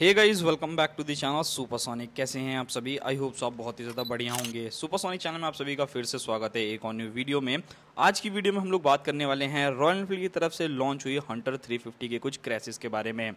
hey guys welcome back to the channel supersonic कैसे हैं आप सभी आई होप सो आप बहुत ही ज़्यादा बढ़िया होंगे सुपरसोनिक चैनल में आप सभी का फिर से स्वागत है एक और न्यू वीडियो में आज की वीडियो में हम लोग बात करने वाले हैं रॉयल एनफील्ड की तरफ से लॉन्च हुई हंटर 350 के कुछ क्रैसेस के बारे में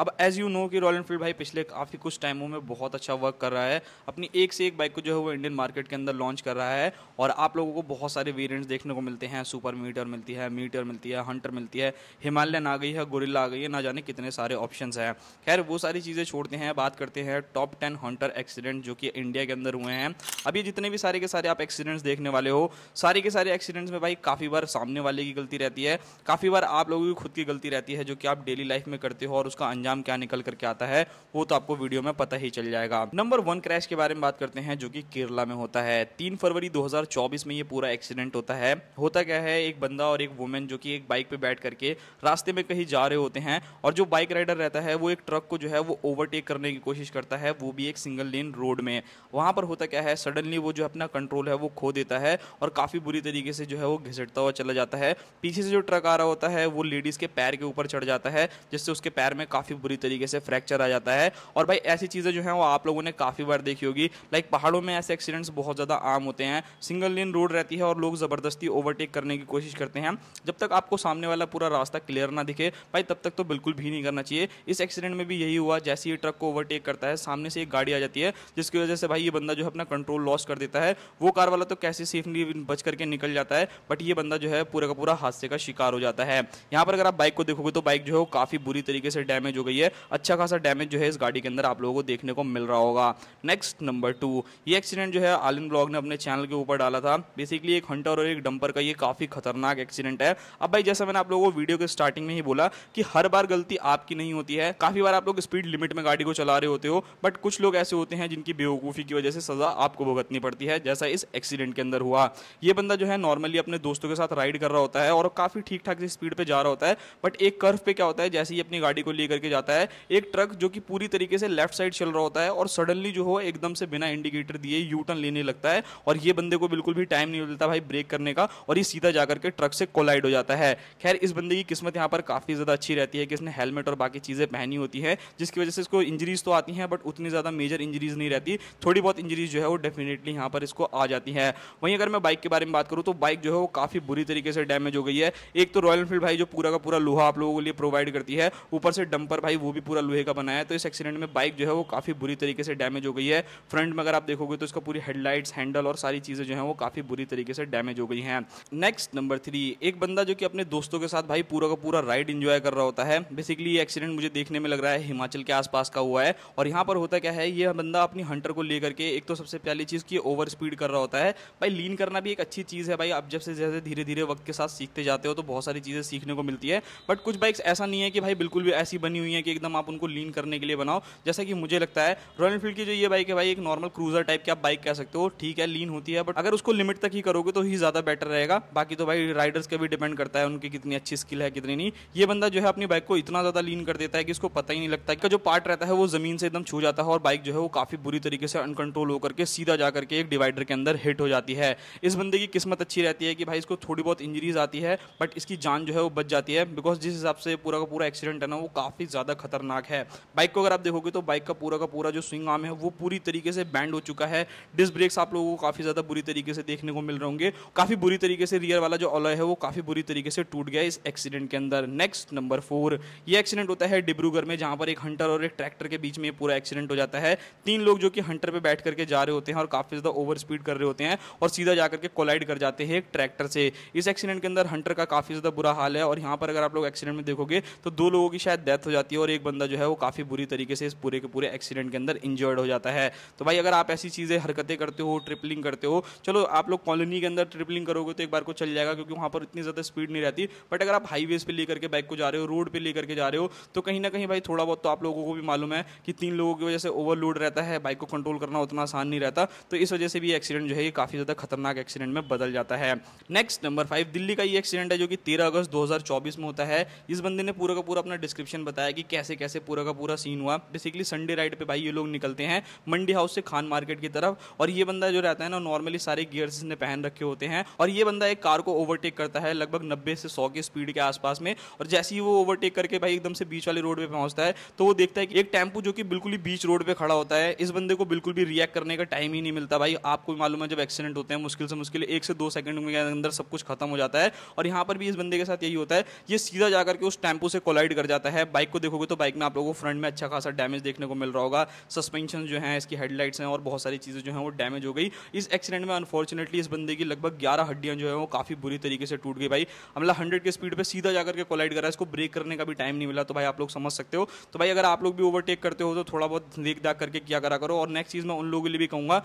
अब एज यू नो कि रॉयल एनफील्ड भाई पिछले काफ़ी कुछ टाइमों में बहुत अच्छा वर्क कर रहा है अपनी एक से एक बाइक को जो है वो इंडियन मार्केट के अंदर लॉन्च कर रहा है और आप लोगों को बहुत सारे वेरियंट्स देखने को मिलते हैं सुपर मीटर मिलती है मीटर मिलती है हंटर मिलती है हिमालयन आ गई है गोरिल्ला आ गई है ना जाने कितने सारे ऑप्शन हैं खैर वो सारी चीज़ें छोड़ते हैं बात करते हैं टॉप टेन हंटर एक्सीडेंट जो कि इंडिया के अंदर हुए हैं अभी जितने भी सारे के सारे आप एक्सीडेंट्स देखने वाले हो सारे के सारे एक्सीडेंट्स में भाई काफ़ी बार सामने वाले की गलती रहती है काफ़ी बार आप लोगों की खुद की गलती रहती है जो कि आप डेली लाइफ में करते हो और उसका अंजाम अंजाम क्या निकल करके आता है वो तो आपको वीडियो में पता ही चल जाएगा नंबर वन क्रैश के बारे में बात करते हैं जो कि केरला में होता है तीन फरवरी 2024 में ये पूरा एक्सीडेंट होता है होता क्या है एक बंदा और एक वुमेन जो कि एक बाइक पे बैठ करके रास्ते में कहीं जा रहे होते हैं और जो बाइक राइडर रहता है वो एक ट्रक को जो है वो ओवरटेक करने की कोशिश करता है वो भी एक सिंगल लेन रोड में वहां पर होता क्या है सडनली वो जो अपना कंट्रोल है वो खो देता है और काफ़ी बुरी तरीके से जो है वो घिसटता हुआ चला जाता है पीछे से जो ट्रक आ रहा होता है वो लेडीज़ के पैर के ऊपर चढ़ जाता है जिससे उसके पैर में काफ़ी काफ़ी बुरी तरीके से फ्रैक्चर आ जाता है और भाई ऐसी चीज़ें जो हैं वो आप लोगों ने काफ़ी बार देखी होगी लाइक पहाड़ों में ऐसे एक्सीडेंट्स बहुत ज़्यादा आम होते हैं सिंगल लेन रोड रहती है और लोग ज़बरदस्ती ओवरटेक करने की कोशिश करते हैं जब तक आपको सामने वाला पूरा रास्ता क्लियर ना दिखे भाई तब तक तो बिल्कुल भी नहीं करना चाहिए इस एक्सीडेंट में भी यही हुआ जैसे ही ट्रक को ओवरटेक करता है सामने से एक गाड़ी आ जाती है जिसकी वजह से भाई ये बंदा जो है अपना कंट्रोल लॉस कर देता है वो कार वाला तो कैसे सेफली बच करके निकल जाता है बट ये बंदा जो है पूरा का पूरा हादसे का शिकार हो जाता है यहाँ पर अगर आप बाइक को देखोगे तो बाइक जो है वो काफ़ी बुरी तरीके से डैमेज हो गई है अच्छा खासा डैमेज जो है इस गाड़ी के अंदर आप लोगों को देखने को मिल रहा होगा नेक्स्ट नंबर टू ये एक्सीडेंट जो है आलिन ब्लॉग ने अपने चैनल के ऊपर डाला था बेसिकली एक हंटर और एक डंपर का ये काफ़ी खतरनाक एक्सीडेंट है अब भाई जैसा मैंने आप लोगों को वीडियो के स्टार्टिंग में ही बोला कि हर बार गलती आपकी नहीं होती है काफ़ी बार आप लोग स्पीड लिमिट में गाड़ी को चला रहे होते हो बट कुछ लोग ऐसे होते हैं जिनकी बेवकूफ़ी की वजह से सज़ा आपको भुगतनी पड़ती है जैसा इस एक्सीडेंट के अंदर हुआ ये बंदा जो है नॉर्मली अपने दोस्तों के साथ राइड कर रहा होता है और काफ़ी ठीक ठाक स्पीड पर जा रहा होता है बट एक कर्व पे क्या होता है जैसे ही अपनी गाड़ी को लेकर के जाता है एक ट्रक जो कि पूरी तरीके से लेफ्ट साइड चल रहा होता है और सडनली जो हो एकदम से बिना इंडिकेटर दिए यू टर्न लेने लगता है और ये बंदे को बिल्कुल भी टाइम नहीं मिलता भाई ब्रेक करने का और ये सीधा जाकर के ट्रक से कोलाइड हो जाता है खैर इस बंदे की किस्मत यहाँ पर काफ़ी ज़्यादा अच्छी रहती है कि इसने हेलमेट और बाकी चीज़ें पहनी होती है जिसकी वजह से इसको इंजरीज तो आती हैं बट उतनी ज़्यादा मेजर इंजरीज नहीं रहती थोड़ी बहुत इंजरीज जो है वो डेफिनेटली यहाँ पर इसको आ जाती है वहीं अगर मैं बाइक के बारे में बात करूँ तो बाइक जो है वो काफ़ी बुरी तरीके से डैमेज हो गई है एक तो रॉयल एनफील्ड भाई जो पूरा का पूरा लोहा आप लोगों के लिए प्रोवाइड करती है ऊपर से डंपर पर भाई वो भी पूरा लोहे का बनाया है तो इस एक्सीडेंट में बाइक जो है वो काफ़ी बुरी तरीके से डैमेज हो गई है फ्रंट में अगर आप देखोगे तो इसका पूरी हेडलाइट्स हैंडल और सारी चीज़ें जो है वो काफ़ी बुरी तरीके से डैमेज हो गई हैं नेक्स्ट नंबर थ्री एक बंदा जो कि अपने दोस्तों के साथ भाई पूरा का पूरा राइड इन्जॉय कर रहा होता है बेसिकली ये एक्सीडेंट मुझे देखने में लग रहा है हिमाचल के आसपास का हुआ है और यहाँ पर होता क्या है ये बंदा अपनी हंटर को लेकर के एक तो सबसे पहली चीज़ की ओवर स्पीड कर रहा होता है भाई लीन करना भी एक अच्छी चीज़ है भाई आप जब से जैसे धीरे धीरे वक्त के साथ सीखते जाते हो तो बहुत सारी चीज़ें सीखने को मिलती है बट कुछ बाइक्स ऐसा नहीं है कि भाई बिल्कुल भी ऐसी बनी हुई हुई हैं कि एकदम आप उनको लीन करने के लिए बनाओ जैसा कि मुझे लगता है रॉयल एनफील्ड की जो ये बाइक है भाई एक नॉर्मल क्रूजर टाइप की आप बाइक कह सकते हो ठीक है लीन होती है बट अगर उसको लिमिट तक ही करोगे तो ही ज़्यादा बेटर रहेगा बाकी तो भाई राइडर्स का भी डिपेंड करता है उनकी कितनी अच्छी स्किल है कितनी नहीं ये बंदा जो है अपनी बाइक को इतना ज़्यादा लीन कर देता है कि इसको पता ही नहीं लगता कि जो पार्ट रहता है वो ज़मीन से एकदम छू जाता है और बाइक जो है वो काफ़ी बुरी तरीके से अनकंट्रोल होकर के सीधा जा करके एक डिवाइडर के अंदर हिट हो जाती है इस बंदे की किस्मत अच्छी रहती है कि भाई इसको थोड़ी बहुत इंजरीज आती है बट इसकी जान जो है वो बच जाती है बिकॉज जिस हिसाब से पूरा का पूरा एक्सीडेंट है ना वो काफ़ी ज़्यादा खतरनाक है बाइक को अगर आप देखोगे तो बाइक का पूरा का पूरा जो स्विंग आर्म है वो पूरी तरीके से बैंड हो चुका है डिस्क ब्रेक्स आप लोगों को काफ़ी ज़्यादा बुरी तरीके से देखने को मिल रहे होंगे काफ़ी बुरी तरीके से रियर वाला जो अलॉय है वो काफ़ी बुरी तरीके से टूट गया इस एक्सीडेंट के अंदर नेक्स्ट नंबर फोर ये एक्सीडेंट होता है डिब्रूगढ़ में जहाँ पर एक हंटर और एक ट्रैक्टर के बीच में पूरा एक्सीडेंट हो जाता है तीन लोग जो कि हंटर पर बैठ करके जा रहे होते हैं और काफ़ी ज़्यादा ओवर स्पीड कर रहे होते हैं और सीधा जाकर के कोलाइड कर जाते हैं एक ट्रैक्टर से इस एक्सीडेंट के अंदर हंटर का काफ़ी ज़्यादा बुरा हाल है और यहाँ पर अगर आप लोग एक्सीडेंट में देखोगे तो दो लोगों की शायद डेथ हो जाती जाती है और एक बंदा जो है वो काफ़ी बुरी तरीके से इस पूरे के पूरे एक्सीडेंट के अंदर इंजर्ड हो जाता है तो भाई अगर आप ऐसी चीज़ें हरकतें करते हो ट्रिपलिंग करते हो चलो आप लोग कॉलोनी के अंदर ट्रिपलिंग करोगे तो एक बार को चल जाएगा क्योंकि वहाँ पर इतनी ज़्यादा स्पीड नहीं रहती बट अगर आप हाईवेज पर लेकर के बाइक को जा रहे हो रोड पर लेकर के जा रहे हो तो कहीं ना कहीं भाई थोड़ा बहुत तो आप लोगों को भी मालूम है कि तीन लोगों की वजह से ओवरलोड रहता है बाइक को कंट्रोल करना उतना आसान नहीं रहता तो इस वजह से भी एक्सीडेंट जो है ये काफ़ी ज़्यादा खतरनाक एक्सीडेंट में बदल जाता है नेक्स्ट नंबर फाइव दिल्ली का ये एक्सीडेंट है जो कि तेरह अगस्त दो में होता है इस बंदे ने पूरा का पूरा अपना डिस्क्रिप्शन बताया कि कि कैसे कैसे पूरा का पूरा सीन हुआ बेसिकली संडे राइड पे भाई ये लोग निकलते हैं मंडी हाउस से खान मार्केट की तरफ और ये बंदा जो रहता है ना नॉर्मली सारे गियर्स इसने पहन रखे होते हैं और ये बंदा एक कार को ओवरटेक करता है लगभग नब्बे से सौ की स्पीड के आसपास में और जैसे ही वो ओवरटेक करके भाई एकदम से बीच वाले रोड पर पहुंचता है तो वो देखता है कि एक टेम्पू जो कि बिल्कुल ही बीच रोड पर खड़ा होता है इस बंदे को बिल्कुल भी रिएक्ट करने का टाइम ही नहीं मिलता भाई आपको मालूम है जब एक्सीडेंट होते हैं मुश्किल से मुश्किल एक से दो सेकंड के अंदर सब कुछ खत्म हो जाता है और यहाँ पर भी इस बंदे के साथ यही होता है ये सीधा जाकर के उस टेम्पू से कोलाइड कर जाता है बाइक को देखोगे तो बाइक में आप लोगों को फ्रंट में अच्छा खासा डैमेज देखने को मिल रहा होगा सस्पेंशन जो है इसकी हेडलाइट्स हैं और बहुत सारी चीज़ें जो हैं वो डैमेज हो गई इस एक्सीडेंट में अनफॉर्चुनेटली इस बंदे की लगभग ग्यारह हड्डियाँ जो है वो काफ़ी बुरी तरीके से टूट गई भाई हमला हंड्रेड के स्पीड पर सीधा जाकर के कोलाइड करा इसको ब्रेक करने का भी टाइम नहीं मिला तो भाई आप लोग समझ सकते हो तो भाई अगर आप लोग भी ओवरटेक करते हो तो थोड़ा बहुत देख दाख करके किया करा करो और नेक्स्ट चीज़ मैं उन लोगों के लिए भी कहूँगा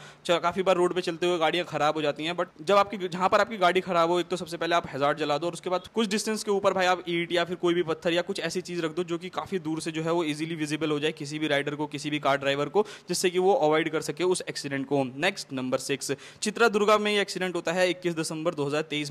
काफ़ी बार रोड पर चलते हुए गाड़ियाँ खराब हो जाती हैं बट जब आपकी जहाँ पर आपकी गाड़ी खराब हो एक तो सबसे पहले आप हजार जला दो और उसके बाद कुछ डिस्टेंस के ऊपर भाई आप ईट या फिर कोई भी पत्थर या कुछ ऐसी चीज़ रख दो जो कि काफ़ी दूर से जो है वो इजीली विजिबल हो जाए किसी भी राइडर को किसी भी कार ड्राइवर को जिससे कि वो अवॉइड कर सके उस एक्सीडेंट को next number six Chitradurga में ये एक्सीडेंट होता है इक्कीस दिसंबर दो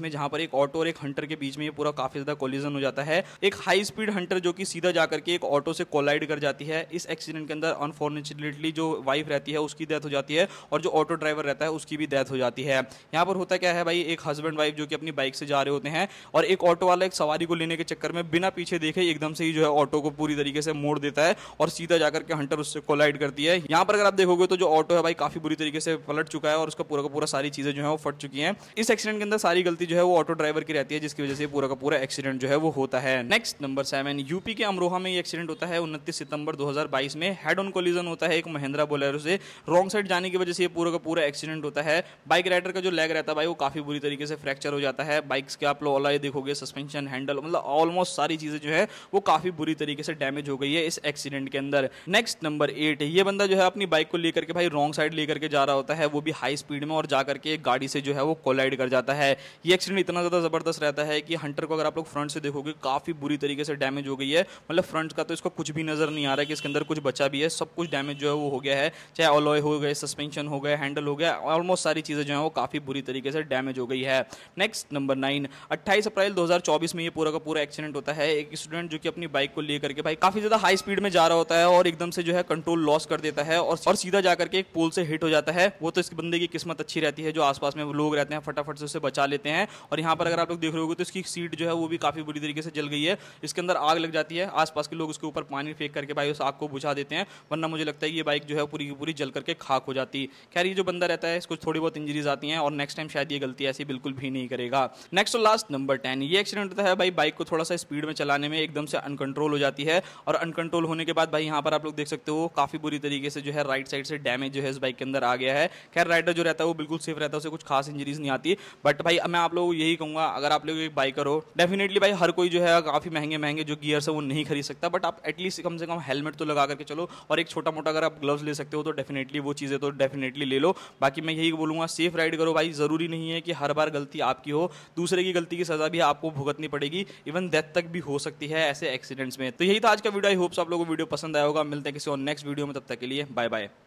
में जहां पर एक ऑटो और एक हंटर के बीच में ये पूरा काफी ज्यादा कोलिजन हो जाता है एक हाई स्पीड हंटर जो कि सीधा जाकर के एक ऑटो से कोलाइड कर जाती है इस एक्सीडेंट के अंदर अनफॉर्चुनेटली जो वाइफ रहती है उसकी डेथ हो जाती है और जो ऑटो ड्राइवर रहता है उसकी भी डेथ हो जाती है यहाँ पर होता क्या है भाई एक हस्बैंड वाइफ जो कि अपनी बाइक से जा रहे होते हैं और एक ऑटो वाला एक सवारी को लेने के चक्कर में बिना पीछे देखे एकदम से ही जो है ऑटो को पूरी तरीके से मोड़ देता है और सीधा जाकर के हंटर उससे कोलाइड करती है यहाँ पर अगर आप देखोगे तो जो ऑटो है भाई काफी बुरी तरीके से पलट चुका है और उसका पूरा का पूरा सारी चीजें जो है वो फट चुकी है इस एक्सीडेंट के अंदर सारी गलती जो है वो ऑटो ड्राइवर की रहती है जिसकी वजह से पूरा का पूरा एक्सीडेंट जो है वो होता है नेक्स्ट नंबर सेवन यूपी के अमरोहा में ये एक्सीडेंट होता है उनतीस सितंबर दो में हेड ऑन कोलिजन होता है एक महिंद्रा बोलेरो से रॉन्ग साइड जाने की वजह से पूरा का पूरा एक्सीडेंट होता है बाइक राइडर का जो लेग रहता है भाई वो काफी बुरी तरीके से फ्रैक्चर हो जाता है बाइक्स के आप लोग ऑलाई देखोगे सस्पेंशन हैंडल मतलब ऑलमोस्ट सारी चीजें जो है वो काफी बुरी तरीके से डैमेज हो गई है इस एक्सीडेंट के अंदर नेक्स्ट नंबर एट ये बंदा जो है अपनी बाइक को लेकर के भाई रॉन्ग साइड लेकर के जा रहा होता है वो भी हाई स्पीड में और जा करके गाड़ी से जो है वो कोलाइड कर जाता है ये एक्सीडेंट इतना ज़्यादा ज़बरदस्त रहता है कि हंटर को अगर आप लोग फ्रंट से देखोगे काफ़ी बुरी तरीके से डैमेज हो गई है मतलब फ्रंट का तो इसको कुछ भी नज़र नहीं आ रहा है कि इसके अंदर कुछ बचा भी है सब कुछ डैमेज जो है वो हो गया है चाहे ऑलॉय हो गए सस्पेंशन हो गए हैंडल हो गया ऑलमोस्ट सारी चीज़ें जो है वो काफ़ी बुरी तरीके से डैमेज हो गई है नेक्स्ट नंबर नाइन अट्ठाईस अप्रैल दो में ये पूरा का पूरा एक्सीडेंट होता है एक स्टूडेंट जो कि अपनी बाइक को लेकर के भाई काफी ज्यादा हाई स्पीड में जा रहा होता है और एकदम से जो है कंट्रोल लॉस कर देता है और और सीधा जाकर के एक पोल से हिट हो जाता है वो तो इस बंदे की किस्मत अच्छी रहती है जो आसपास में लोग रहते हैं फटाफट से उसे बचा लेते हैं और यहाँ पर अगर आप लोग देख रहे हो तो इसकी सीट जो है वो भी काफी बुरी तरीके से जल गई है इसके अंदर आग लग जाती है आसपास के लोग उसके ऊपर पानी फेंक करके भाई उस आग को बुझा देते हैं वरना मुझे लगता है ये बाइक जो है पूरी की पूरी जल करके खाक हो जाती खैर ये जो बंदा रहता है इसको थोड़ी बहुत इंजरीज आती है और नेक्स्ट टाइम शायद ये गलती ऐसी बिल्कुल भी नहीं करेगा नेक्स्ट और लास्ट नंबर टेन ये एक्सीडेंट होता है भाई बाइक को थोड़ा सा स्पीड में चलाने में एकदम से अनकंट्रोल हो जाती है है और अनकंट्रोल होने के बाद भाई यहाँ पर आप लोग देख सकते हो काफ़ी बुरी तरीके से जो है राइट साइड से डैमेज जो है इस बाइक के अंदर आ गया है खैर राइडर जो रहता है वो बिल्कुल सेफ रहता है उसे कुछ खास इंजरीज नहीं आती बट भाई मैं आप लोगों को यही कहूंगा अगर आप लोग एक बाइकर हो डेफिनेटली भाई हर कोई जो है काफ़ी महंगे महंगे जो गियर्स है वो नहीं खरीद सकता बट आप एटलीस्ट कम से कम हेलमेट तो लगा करके चलो और एक छोटा मोटा अगर आप ग्लव्स ले सकते हो तो डेफिनेटली वो चीज़ें तो डेफिनेटली ले लो बाकी मैं यही बोलूंगा सेफ राइड करो भाई ज़रूरी नहीं है कि हर बार गलती आपकी हो दूसरे की गलती की सज़ा भी आपको भुगतनी पड़ेगी इवन डेथ तक भी हो सकती है ऐसे एक्सीडेंट्स में तो यही था तो आज का वीडियो आई होप्स आप लोगों को वीडियो पसंद आया होगा मिलते हैं किसी और नेक्स्ट वीडियो में तब तक के लिए बाय बाय